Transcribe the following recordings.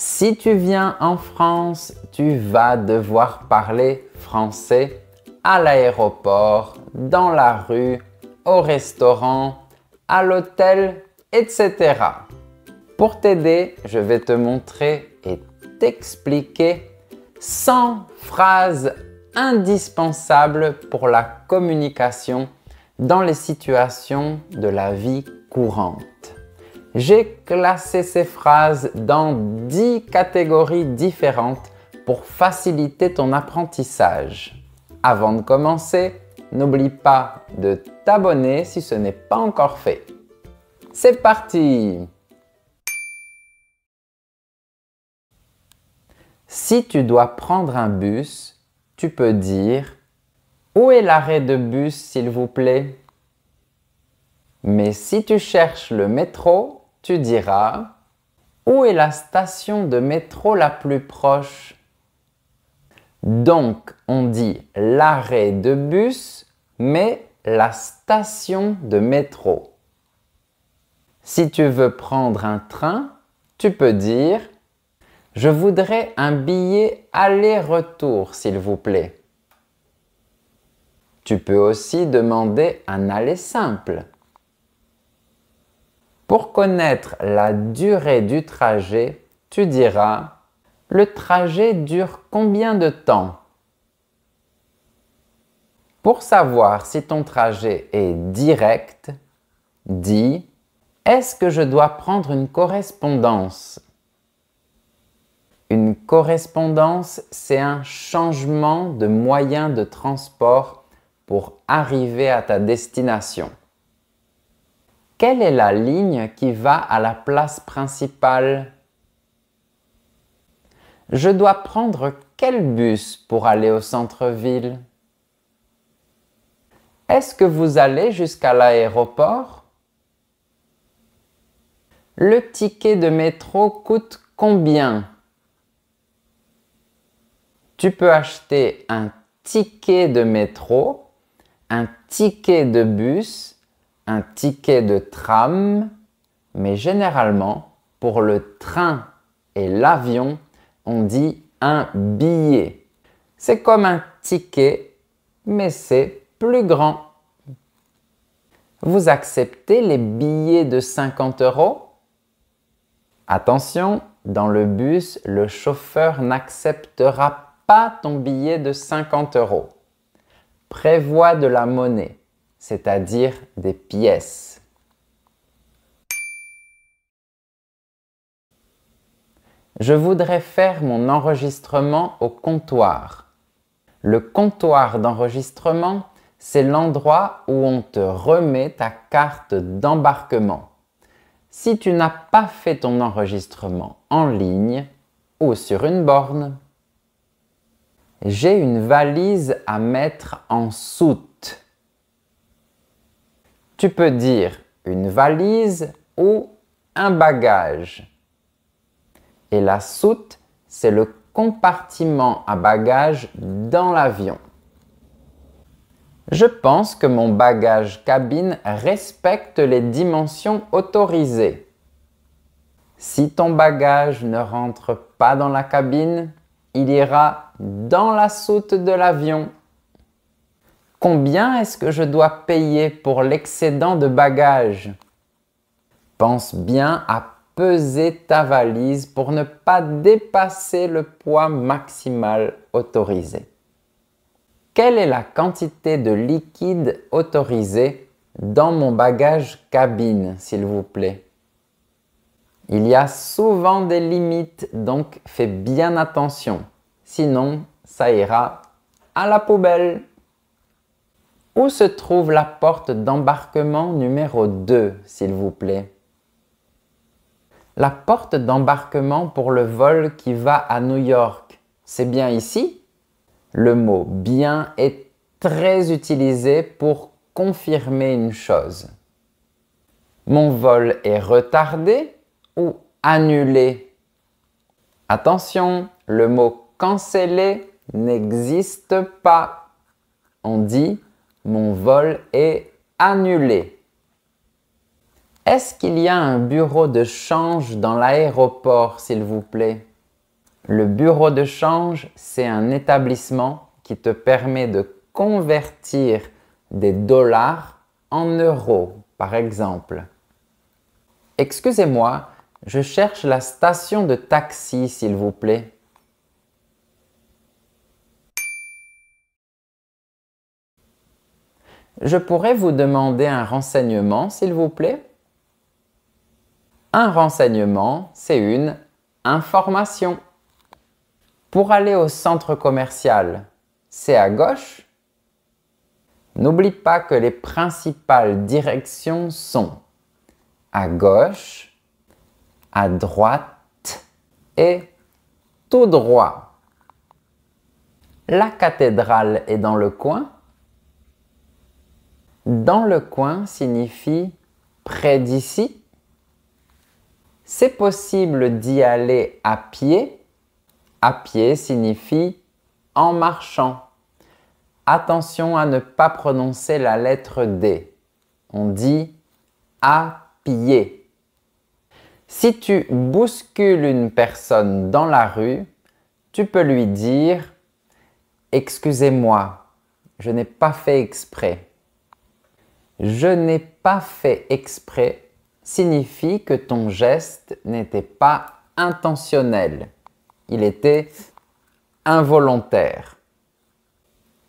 Si tu viens en France, tu vas devoir parler français à l'aéroport, dans la rue, au restaurant, à l'hôtel, etc. Pour t'aider, je vais te montrer et t'expliquer 100 phrases indispensables pour la communication dans les situations de la vie courante. J'ai classé ces phrases dans 10 catégories différentes pour faciliter ton apprentissage. Avant de commencer, n'oublie pas de t'abonner si ce n'est pas encore fait. C'est parti Si tu dois prendre un bus, tu peux dire Où est l'arrêt de bus, s'il vous plaît Mais si tu cherches le métro, tu diras Où est la station de métro la plus proche Donc, on dit l'arrêt de bus, mais la station de métro. Si tu veux prendre un train, tu peux dire Je voudrais un billet aller-retour, s'il vous plaît. Tu peux aussi demander un aller simple. Pour connaître la durée du trajet, tu diras Le trajet dure combien de temps Pour savoir si ton trajet est direct, dis Est-ce que je dois prendre une correspondance Une correspondance, c'est un changement de moyen de transport pour arriver à ta destination quelle est la ligne qui va à la place principale Je dois prendre quel bus pour aller au centre-ville Est-ce que vous allez jusqu'à l'aéroport Le ticket de métro coûte combien Tu peux acheter un ticket de métro, un ticket de bus un ticket de tram, mais généralement, pour le train et l'avion, on dit un billet. C'est comme un ticket, mais c'est plus grand. Vous acceptez les billets de 50 euros Attention, dans le bus, le chauffeur n'acceptera pas ton billet de 50 euros. Prévois de la monnaie c'est-à-dire des pièces. Je voudrais faire mon enregistrement au comptoir. Le comptoir d'enregistrement, c'est l'endroit où on te remet ta carte d'embarquement. Si tu n'as pas fait ton enregistrement en ligne ou sur une borne, j'ai une valise à mettre en soute. Tu peux dire une valise ou un bagage. Et la soute, c'est le compartiment à bagages dans l'avion. Je pense que mon bagage cabine respecte les dimensions autorisées. Si ton bagage ne rentre pas dans la cabine, il ira dans la soute de l'avion Combien est-ce que je dois payer pour l'excédent de bagages Pense bien à peser ta valise pour ne pas dépasser le poids maximal autorisé. Quelle est la quantité de liquide autorisé dans mon bagage cabine, s'il vous plaît Il y a souvent des limites, donc fais bien attention. Sinon, ça ira à la poubelle. Où se trouve la porte d'embarquement numéro 2, s'il vous plaît La porte d'embarquement pour le vol qui va à New York, c'est bien ici Le mot bien est très utilisé pour confirmer une chose. Mon vol est retardé ou annulé. Attention, le mot cancellé n'existe pas. On dit mon vol est annulé. Est-ce qu'il y a un bureau de change dans l'aéroport, s'il vous plaît Le bureau de change, c'est un établissement qui te permet de convertir des dollars en euros, par exemple. Excusez-moi, je cherche la station de taxi, s'il vous plaît. Je pourrais vous demander un renseignement, s'il vous plaît Un renseignement, c'est une information. Pour aller au centre commercial, c'est à gauche. N'oublie pas que les principales directions sont à gauche, à droite et tout droit. La cathédrale est dans le coin dans le coin signifie près d'ici. C'est possible d'y aller à pied. À pied signifie en marchant. Attention à ne pas prononcer la lettre D. On dit à pied. Si tu bouscules une personne dans la rue, tu peux lui dire ⁇ Excusez-moi, je n'ai pas fait exprès ⁇ je n'ai pas fait exprès signifie que ton geste n'était pas intentionnel. Il était involontaire.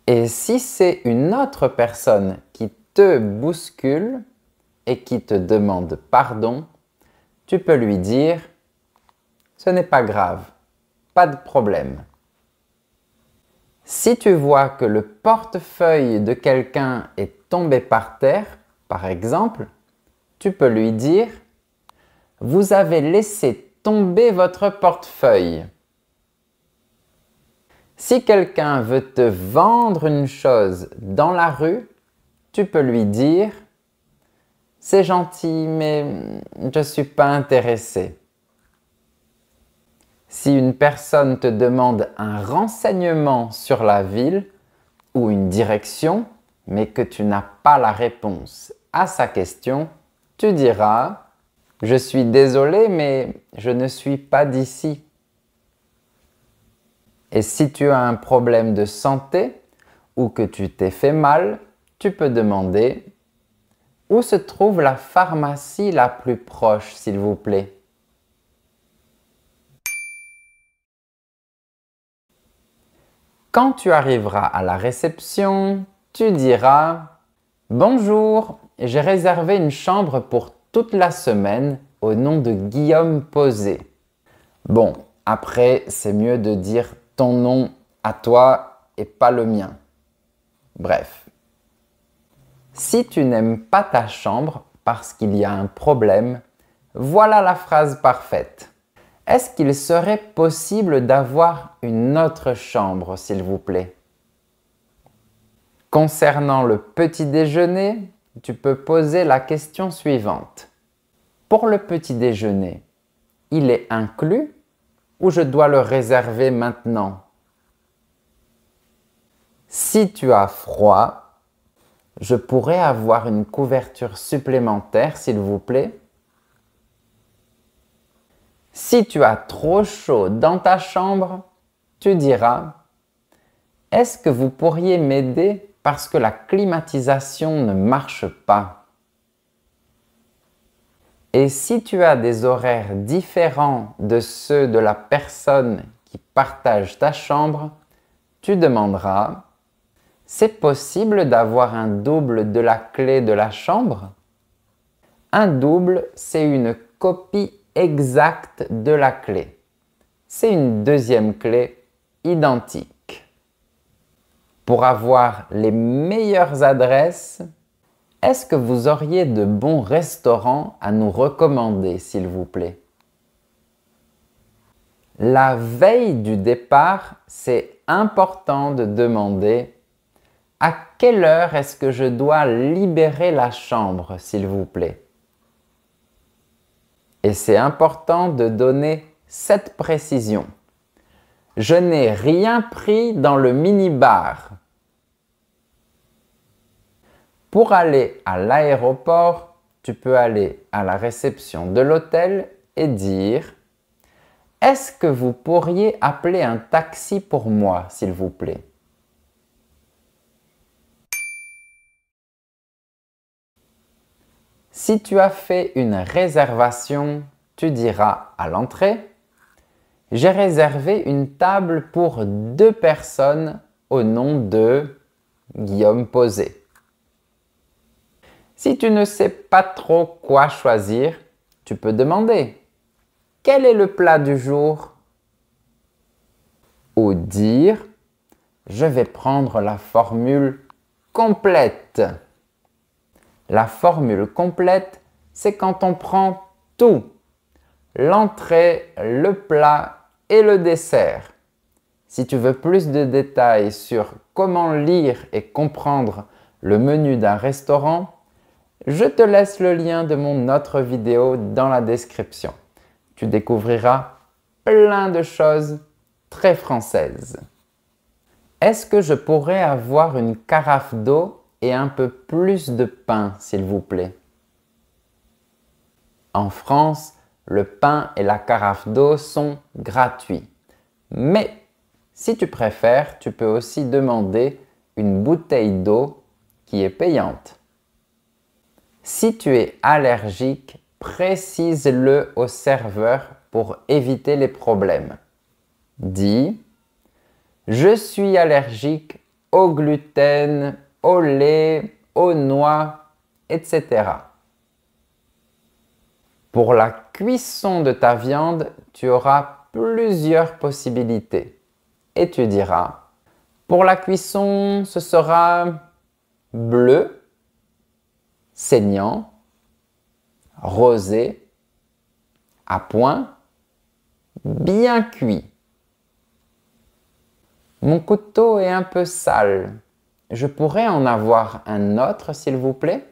Et si c'est une autre personne qui te bouscule et qui te demande pardon, tu peux lui dire ⁇ Ce n'est pas grave, pas de problème ⁇ si tu vois que le portefeuille de quelqu'un est tombé par terre, par exemple, tu peux lui dire ⁇ Vous avez laissé tomber votre portefeuille ⁇ Si quelqu'un veut te vendre une chose dans la rue, tu peux lui dire ⁇ C'est gentil, mais je ne suis pas intéressé ⁇ si une personne te demande un renseignement sur la ville ou une direction, mais que tu n'as pas la réponse à sa question, tu diras ⁇ Je suis désolé, mais je ne suis pas d'ici ⁇ Et si tu as un problème de santé ou que tu t'es fait mal, tu peux demander ⁇ Où se trouve la pharmacie la plus proche, s'il vous plaît ?⁇ Quand tu arriveras à la réception, tu diras Bonjour, j'ai réservé une chambre pour toute la semaine au nom de Guillaume Posé. Bon, après, c'est mieux de dire ton nom à toi et pas le mien. Bref. Si tu n'aimes pas ta chambre parce qu'il y a un problème, voilà la phrase parfaite. Est-ce qu'il serait possible d'avoir une autre chambre, s'il vous plaît Concernant le petit déjeuner, tu peux poser la question suivante. Pour le petit déjeuner, il est inclus ou je dois le réserver maintenant Si tu as froid, je pourrais avoir une couverture supplémentaire, s'il vous plaît si tu as trop chaud dans ta chambre, tu diras Est-ce que vous pourriez m'aider parce que la climatisation ne marche pas Et si tu as des horaires différents de ceux de la personne qui partage ta chambre, tu demanderas C'est possible d'avoir un double de la clé de la chambre Un double, c'est une copie exacte de la clé. C'est une deuxième clé identique. Pour avoir les meilleures adresses, est-ce que vous auriez de bons restaurants à nous recommander, s'il vous plaît La veille du départ, c'est important de demander à quelle heure est-ce que je dois libérer la chambre, s'il vous plaît et c'est important de donner cette précision. Je n'ai rien pris dans le minibar. Pour aller à l'aéroport, tu peux aller à la réception de l'hôtel et dire Est-ce que vous pourriez appeler un taxi pour moi, s'il vous plaît Si tu as fait une réservation, tu diras à l'entrée ⁇ J'ai réservé une table pour deux personnes au nom de Guillaume Posé. ⁇ Si tu ne sais pas trop quoi choisir, tu peux demander ⁇ Quel est le plat du jour ?⁇ Ou dire ⁇ Je vais prendre la formule complète ⁇ la formule complète, c'est quand on prend tout. L'entrée, le plat et le dessert. Si tu veux plus de détails sur comment lire et comprendre le menu d'un restaurant, je te laisse le lien de mon autre vidéo dans la description. Tu découvriras plein de choses très françaises. Est-ce que je pourrais avoir une carafe d'eau un peu plus de pain, s'il vous plaît. En France, le pain et la carafe d'eau sont gratuits. Mais si tu préfères, tu peux aussi demander une bouteille d'eau qui est payante. Si tu es allergique, précise-le au serveur pour éviter les problèmes. Dis ⁇ Je suis allergique au gluten, au lait, aux noix, etc. Pour la cuisson de ta viande, tu auras plusieurs possibilités. Et tu diras, pour la cuisson, ce sera bleu, saignant, rosé, à point, bien cuit. Mon couteau est un peu sale. Je pourrais en avoir un autre, s'il vous plaît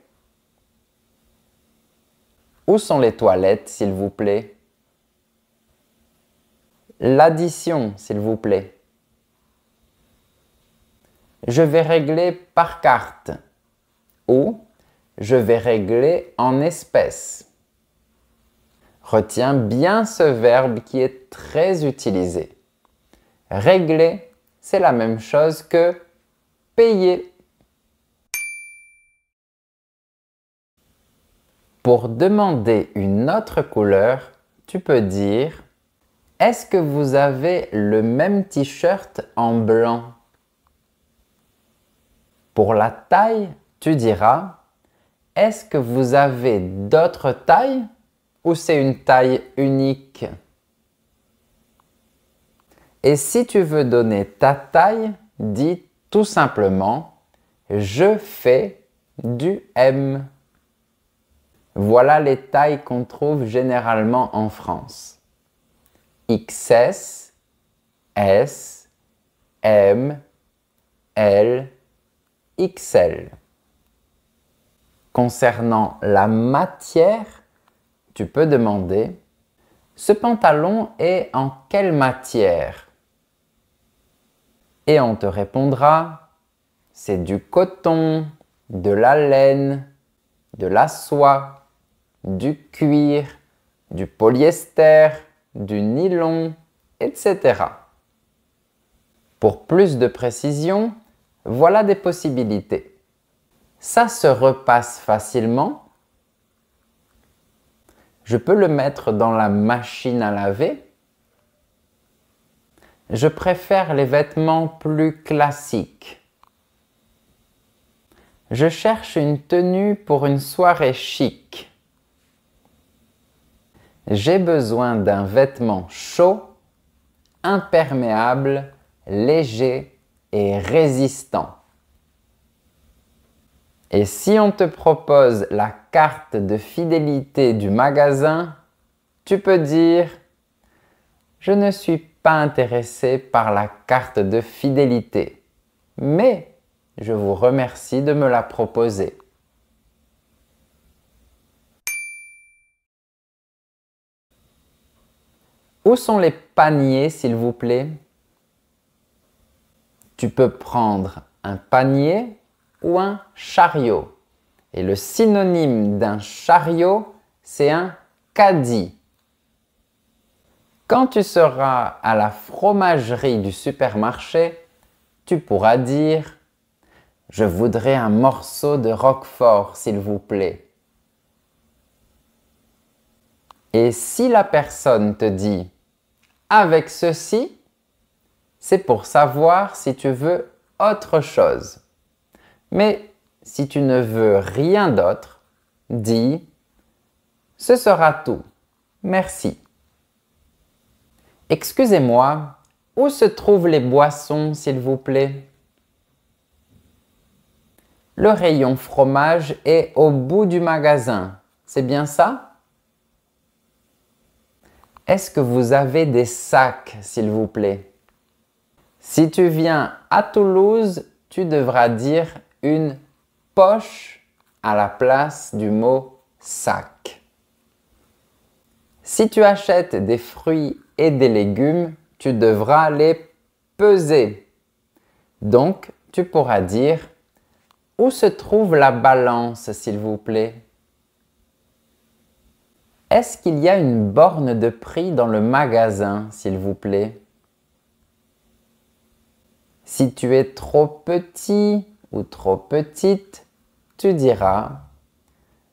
Où sont les toilettes, s'il vous plaît L'addition, s'il vous plaît. Je vais régler par carte ou je vais régler en espèces. Retiens bien ce verbe qui est très utilisé. Régler, c'est la même chose que pour demander une autre couleur, tu peux dire Est-ce que vous avez le même t-shirt en blanc Pour la taille, tu diras Est-ce que vous avez d'autres tailles ou c'est une taille unique et si tu veux donner ta taille, dis tout simplement, je fais du M. Voilà les tailles qu'on trouve généralement en France. XS, S, M, L, XL. Concernant la matière, tu peux demander ce pantalon est en quelle matière et on te répondra, c'est du coton, de la laine, de la soie, du cuir, du polyester, du nylon, etc. Pour plus de précision, voilà des possibilités. Ça se repasse facilement. Je peux le mettre dans la machine à laver je préfère les vêtements plus classiques. Je cherche une tenue pour une soirée chic. J'ai besoin d'un vêtement chaud, imperméable, léger et résistant. Et si on te propose la carte de fidélité du magasin, tu peux dire ⁇ Je ne suis pas pas intéressé par la carte de fidélité, mais je vous remercie de me la proposer. Où sont les paniers, s'il vous plaît Tu peux prendre un panier ou un chariot. Et le synonyme d'un chariot, c'est un caddie. Quand tu seras à la fromagerie du supermarché, tu pourras dire Je voudrais un morceau de roquefort, s'il vous plaît. Et si la personne te dit Avec ceci, c'est pour savoir si tu veux autre chose. Mais si tu ne veux rien d'autre, dis Ce sera tout. Merci. Excusez-moi, où se trouvent les boissons, s'il vous plaît Le rayon fromage est au bout du magasin, c'est bien ça Est-ce que vous avez des sacs, s'il vous plaît Si tu viens à Toulouse, tu devras dire une poche à la place du mot sac. Si tu achètes des fruits et des légumes, tu devras les peser. Donc, tu pourras dire Où se trouve la balance, s'il vous plaît Est-ce qu'il y a une borne de prix dans le magasin, s'il vous plaît Si tu es trop petit ou trop petite, tu diras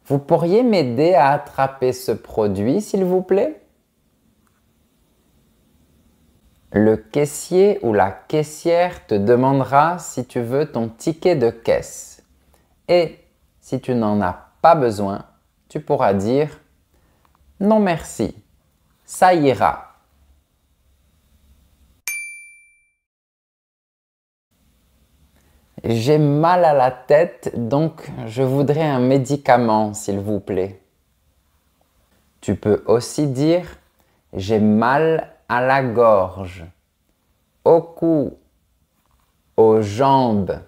Vous pourriez m'aider à attraper ce produit, s'il vous plaît Le caissier ou la caissière te demandera si tu veux ton ticket de caisse. Et si tu n'en as pas besoin, tu pourras dire Non merci, ça ira. J'ai mal à la tête, donc je voudrais un médicament, s'il vous plaît. Tu peux aussi dire J'ai mal à la gorge, au cou, aux jambes.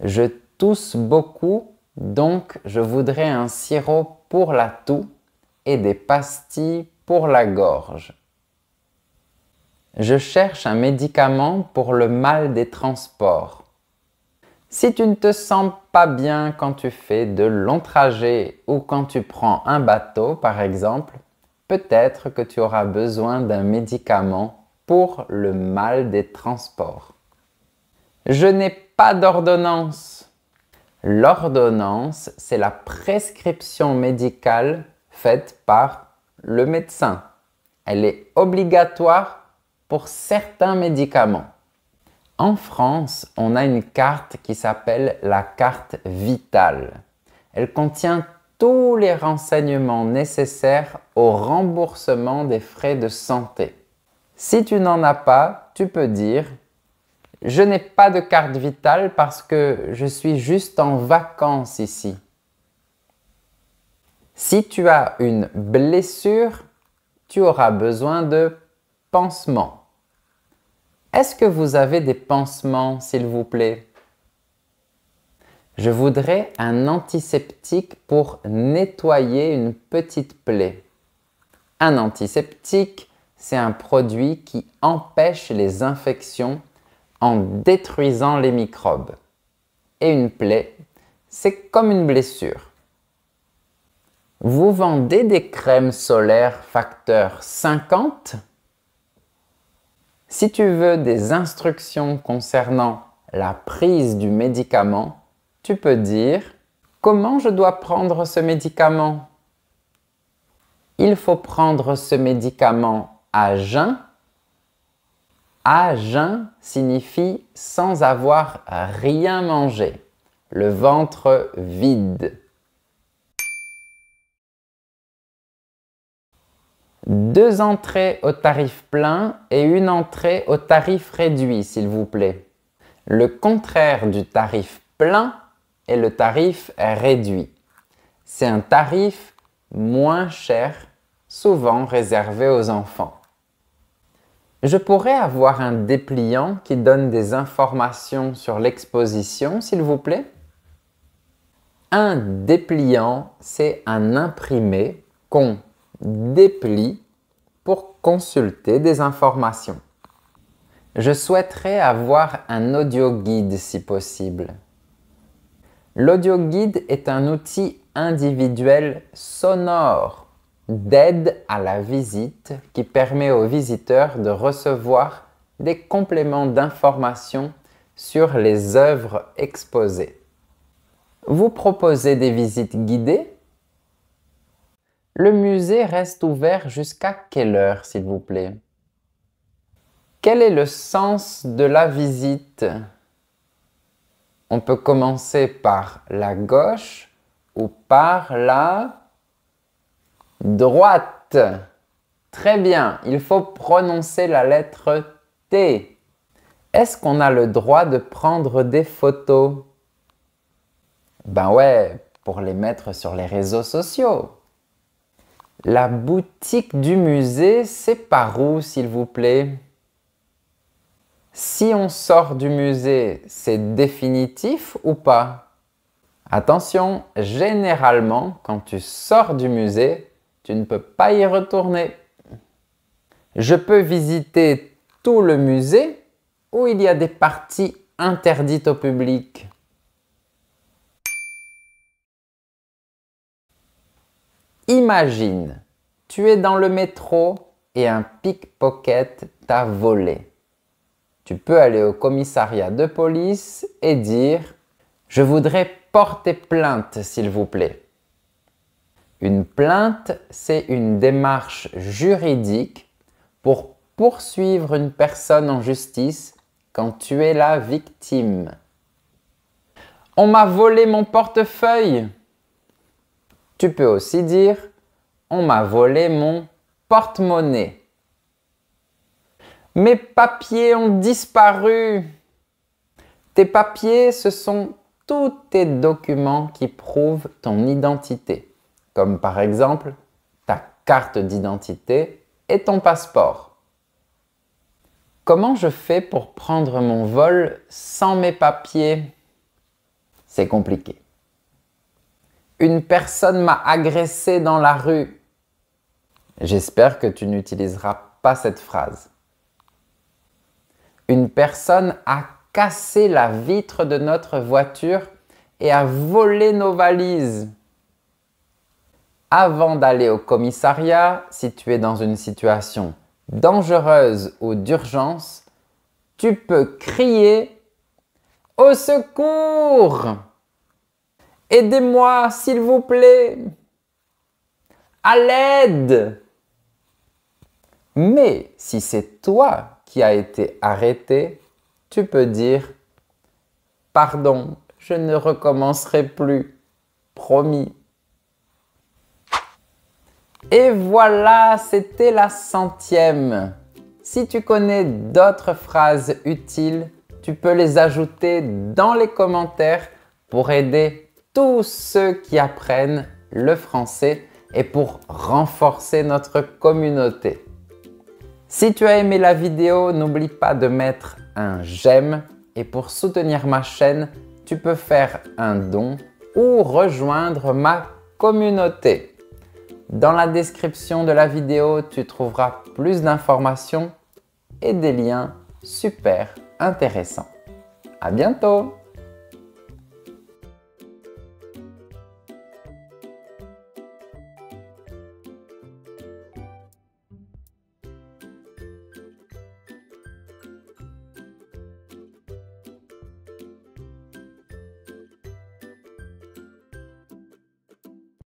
Je tousse beaucoup, donc je voudrais un sirop pour la toux et des pastilles pour la gorge. Je cherche un médicament pour le mal des transports. Si tu ne te sens pas bien quand tu fais de longs trajets ou quand tu prends un bateau par exemple, peut-être que tu auras besoin d'un médicament pour le mal des transports. Je n'ai pas d'ordonnance. L'ordonnance, c'est la prescription médicale faite par le médecin. Elle est obligatoire pour certains médicaments. En France, on a une carte qui s'appelle la carte vitale. Elle contient tous les renseignements nécessaires au remboursement des frais de santé. Si tu n'en as pas, tu peux dire je n'ai pas de carte vitale parce que je suis juste en vacances ici. Si tu as une blessure, tu auras besoin de pansements. Est-ce que vous avez des pansements, s'il vous plaît je voudrais un antiseptique pour nettoyer une petite plaie. Un antiseptique, c'est un produit qui empêche les infections en détruisant les microbes. Et une plaie, c'est comme une blessure. Vous vendez des crèmes solaires facteur 50 Si tu veux des instructions concernant la prise du médicament, tu peux dire Comment je dois prendre ce médicament Il faut prendre ce médicament à jeun. À jeun signifie sans avoir rien mangé, le ventre vide. Deux entrées au tarif plein et une entrée au tarif réduit, s'il vous plaît. Le contraire du tarif plein, le tarif est réduit. C'est un tarif moins cher, souvent réservé aux enfants. Je pourrais avoir un dépliant qui donne des informations sur l'exposition, s'il vous plaît Un dépliant, c'est un imprimé qu'on déplie pour consulter des informations. Je souhaiterais avoir un audio guide si possible. L'audio guide est un outil individuel sonore d'aide à la visite qui permet aux visiteurs de recevoir des compléments d'informations sur les œuvres exposées. Vous proposez des visites guidées Le musée reste ouvert jusqu'à quelle heure, s'il vous plaît Quel est le sens de la visite on peut commencer par la gauche ou par la droite. Très bien, il faut prononcer la lettre T. Est-ce qu'on a le droit de prendre des photos Ben ouais, pour les mettre sur les réseaux sociaux. La boutique du musée, c'est par où, s'il vous plaît si on sort du musée, c'est définitif ou pas Attention, généralement, quand tu sors du musée, tu ne peux pas y retourner. Je peux visiter tout le musée où il y a des parties interdites au public. Imagine, tu es dans le métro et un pickpocket t'a volé tu peux aller au commissariat de police et dire ⁇ Je voudrais porter plainte, s'il vous plaît ⁇ Une plainte, c'est une démarche juridique pour poursuivre une personne en justice quand tu es la victime. On m'a volé mon portefeuille. Tu peux aussi dire On m'a volé mon porte-monnaie. Mes papiers ont disparu. Tes papiers, ce sont tous tes documents qui prouvent ton identité, comme par exemple ta carte d'identité et ton passeport. Comment je fais pour prendre mon vol sans mes papiers C'est compliqué. Une personne m'a agressé dans la rue. J'espère que tu n'utiliseras pas cette phrase. Une personne a cassé la vitre de notre voiture et a volé nos valises. Avant d'aller au commissariat, si tu es dans une situation dangereuse ou d'urgence, tu peux crier au secours Aidez-moi, s'il vous plaît À l'aide Mais si c'est toi qui a été arrêté, tu peux dire Pardon, je ne recommencerai plus, promis. Et voilà, c'était la centième. Si tu connais d'autres phrases utiles, tu peux les ajouter dans les commentaires pour aider tous ceux qui apprennent le français et pour renforcer notre communauté. Si tu as aimé la vidéo, n'oublie pas de mettre un j'aime et pour soutenir ma chaîne, tu peux faire un don ou rejoindre ma communauté. Dans la description de la vidéo, tu trouveras plus d'informations et des liens super intéressants. À bientôt!